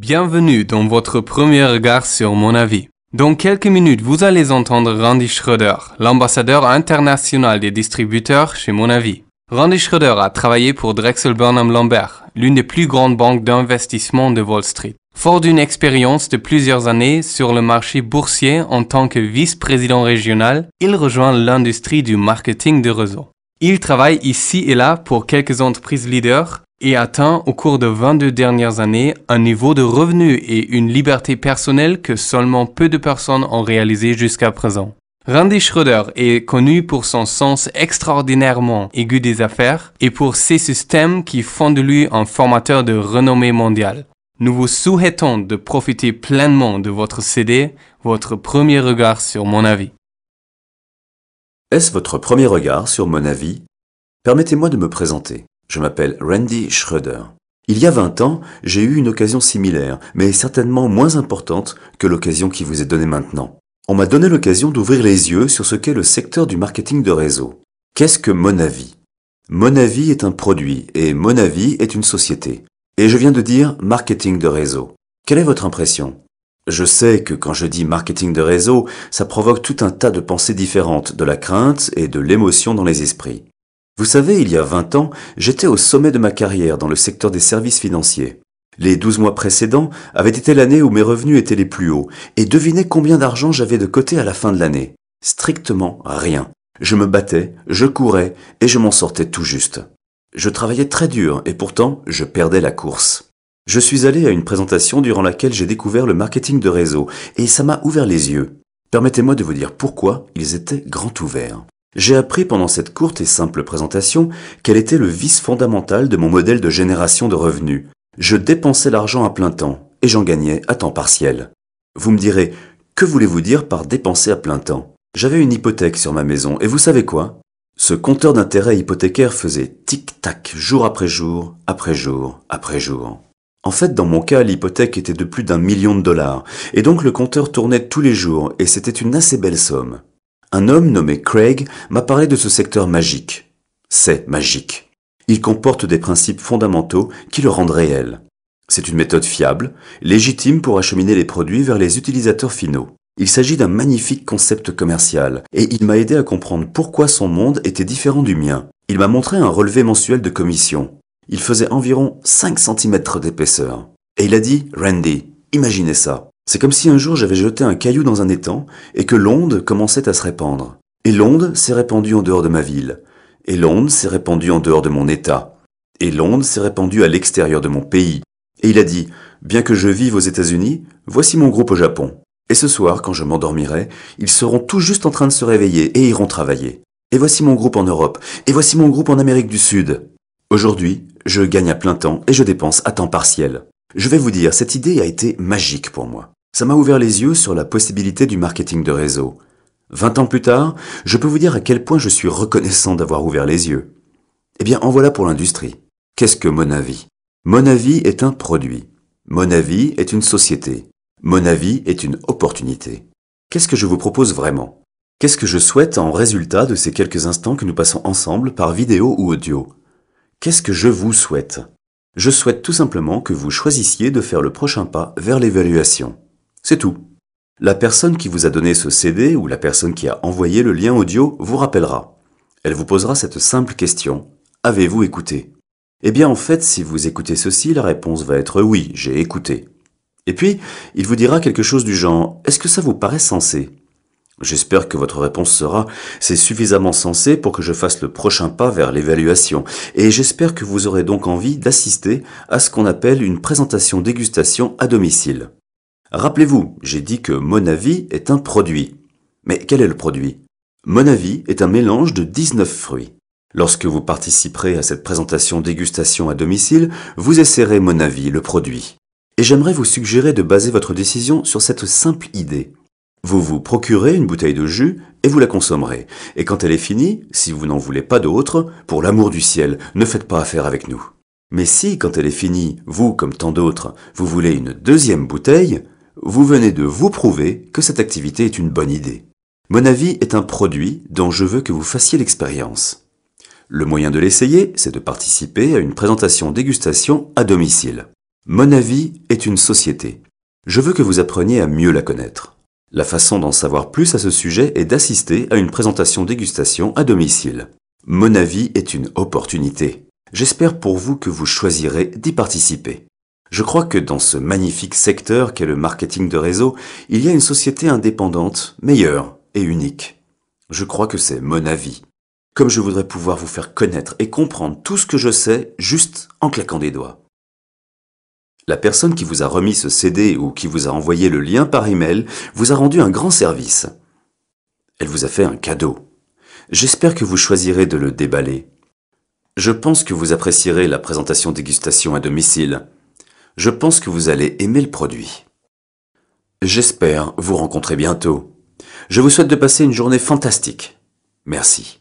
Bienvenue dans votre premier regard sur mon avis. Dans quelques minutes, vous allez entendre Randy Schroeder, l'ambassadeur international des distributeurs chez Mon Avis. Randy Schroeder a travaillé pour Drexel Burnham Lambert, l'une des plus grandes banques d'investissement de Wall Street. Fort d'une expérience de plusieurs années sur le marché boursier en tant que vice-président régional, il rejoint l'industrie du marketing de réseau. Il travaille ici et là pour quelques entreprises leaders et atteint au cours de 22 dernières années un niveau de revenus et une liberté personnelle que seulement peu de personnes ont réalisé jusqu'à présent. Randy Schroeder est connu pour son sens extraordinairement aigu des affaires et pour ses systèmes qui font de lui un formateur de renommée mondiale. Nous vous souhaitons de profiter pleinement de votre CD, votre premier regard sur mon avis. Est-ce votre premier regard sur Monavi Permettez-moi de me présenter. Je m'appelle Randy Schroeder. Il y a 20 ans, j'ai eu une occasion similaire, mais certainement moins importante que l'occasion qui vous est donnée maintenant. On m'a donné l'occasion d'ouvrir les yeux sur ce qu'est le secteur du marketing de réseau. Qu'est-ce que Monavi Monavi est un produit et Monavi est une société. Et je viens de dire marketing de réseau. Quelle est votre impression je sais que quand je dis marketing de réseau, ça provoque tout un tas de pensées différentes, de la crainte et de l'émotion dans les esprits. Vous savez, il y a 20 ans, j'étais au sommet de ma carrière dans le secteur des services financiers. Les 12 mois précédents avaient été l'année où mes revenus étaient les plus hauts, et devinez combien d'argent j'avais de côté à la fin de l'année. Strictement rien. Je me battais, je courais, et je m'en sortais tout juste. Je travaillais très dur, et pourtant je perdais la course. Je suis allé à une présentation durant laquelle j'ai découvert le marketing de réseau et ça m'a ouvert les yeux. Permettez-moi de vous dire pourquoi ils étaient grand ouverts. J'ai appris pendant cette courte et simple présentation quel était le vice fondamental de mon modèle de génération de revenus. Je dépensais l'argent à plein temps et j'en gagnais à temps partiel. Vous me direz, que voulez-vous dire par dépenser à plein temps J'avais une hypothèque sur ma maison et vous savez quoi Ce compteur d'intérêt hypothécaire faisait tic-tac jour après jour, après jour, après jour. En fait, dans mon cas, l'hypothèque était de plus d'un million de dollars, et donc le compteur tournait tous les jours, et c'était une assez belle somme. Un homme nommé Craig m'a parlé de ce secteur magique. C'est magique. Il comporte des principes fondamentaux qui le rendent réel. C'est une méthode fiable, légitime pour acheminer les produits vers les utilisateurs finaux. Il s'agit d'un magnifique concept commercial, et il m'a aidé à comprendre pourquoi son monde était différent du mien. Il m'a montré un relevé mensuel de commission, il faisait environ 5 cm d'épaisseur. Et il a dit, Randy, imaginez ça. C'est comme si un jour j'avais jeté un caillou dans un étang et que l'onde commençait à se répandre. Et l'onde s'est répandue en dehors de ma ville. Et l'onde s'est répandue en dehors de mon État. Et l'onde s'est répandue à l'extérieur de mon pays. Et il a dit, bien que je vive aux États-Unis, voici mon groupe au Japon. Et ce soir, quand je m'endormirai, ils seront tout juste en train de se réveiller et iront travailler. Et voici mon groupe en Europe. Et voici mon groupe en Amérique du Sud. Aujourd'hui, je gagne à plein temps et je dépense à temps partiel. Je vais vous dire, cette idée a été magique pour moi. Ça m'a ouvert les yeux sur la possibilité du marketing de réseau. 20 ans plus tard, je peux vous dire à quel point je suis reconnaissant d'avoir ouvert les yeux. Eh bien, en voilà pour l'industrie. Qu'est-ce que mon Mon Monavi est un produit. Monavi est une société. Monavi est une opportunité. Qu'est-ce que je vous propose vraiment Qu'est-ce que je souhaite en résultat de ces quelques instants que nous passons ensemble par vidéo ou audio Qu'est-ce que je vous souhaite Je souhaite tout simplement que vous choisissiez de faire le prochain pas vers l'évaluation. C'est tout. La personne qui vous a donné ce CD ou la personne qui a envoyé le lien audio vous rappellera. Elle vous posera cette simple question. Avez-vous écouté Eh bien en fait, si vous écoutez ceci, la réponse va être oui, j'ai écouté. Et puis, il vous dira quelque chose du genre ⁇ Est-ce que ça vous paraît sensé ?⁇ J'espère que votre réponse sera ⁇ C'est suffisamment sensé pour que je fasse le prochain pas vers l'évaluation ⁇ et j'espère que vous aurez donc envie d'assister à ce qu'on appelle une présentation dégustation à domicile. Rappelez-vous, j'ai dit que mon avis est un produit. Mais quel est le produit Mon est un mélange de 19 fruits. Lorsque vous participerez à cette présentation dégustation à domicile, vous essaierez mon le produit. Et j'aimerais vous suggérer de baser votre décision sur cette simple idée. Vous vous procurez une bouteille de jus et vous la consommerez. Et quand elle est finie, si vous n'en voulez pas d'autre, pour l'amour du ciel, ne faites pas affaire avec nous. Mais si, quand elle est finie, vous, comme tant d'autres, vous voulez une deuxième bouteille, vous venez de vous prouver que cette activité est une bonne idée. Mon avis est un produit dont je veux que vous fassiez l'expérience. Le moyen de l'essayer, c'est de participer à une présentation dégustation à domicile. Mon avis est une société. Je veux que vous appreniez à mieux la connaître. La façon d'en savoir plus à ce sujet est d'assister à une présentation dégustation à domicile. Mon avis est une opportunité. J'espère pour vous que vous choisirez d'y participer. Je crois que dans ce magnifique secteur qu'est le marketing de réseau, il y a une société indépendante, meilleure et unique. Je crois que c'est mon avis. Comme je voudrais pouvoir vous faire connaître et comprendre tout ce que je sais juste en claquant des doigts. La personne qui vous a remis ce CD ou qui vous a envoyé le lien par email vous a rendu un grand service. Elle vous a fait un cadeau. J'espère que vous choisirez de le déballer. Je pense que vous apprécierez la présentation dégustation à domicile. Je pense que vous allez aimer le produit. J'espère vous rencontrer bientôt. Je vous souhaite de passer une journée fantastique. Merci.